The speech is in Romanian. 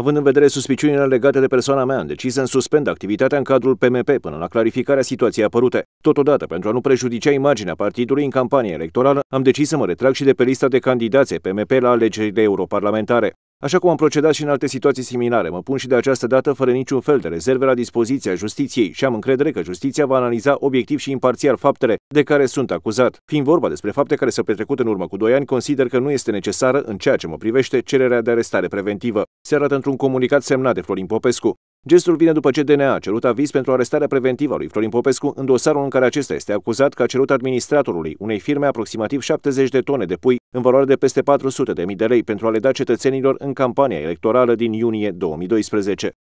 având în vedere suspiciunile legate de persoana mea, am decis să-mi suspend activitatea în cadrul PMP până la clarificarea situației apărute. Totodată, pentru a nu prejudicia imaginea partidului în campanie electorală, am decis să mă retrag și de pe lista de candidați PMP la alegerile europarlamentare. Așa cum am procedat și în alte situații similare, mă pun și de această dată fără niciun fel de rezerve la dispoziția justiției și am încredere că justiția va analiza obiectiv și imparțial faptele de care sunt acuzat. Fiind vorba despre fapte care s-au petrecut în urmă cu 2 ani, consider că nu este necesară, în ceea ce mă privește, cererea de arestare preventivă. Se arată într-un comunicat semnat de Florin Popescu. Gestul vine după ce DNA a cerut aviz pentru arestarea preventivă a lui Florin Popescu în dosarul în care acesta este acuzat că a cerut administratorului unei firme aproximativ 70 de tone de pui în valoare de peste 400 de mii de lei pentru a le da cetățenilor în campania electorală din iunie 2012.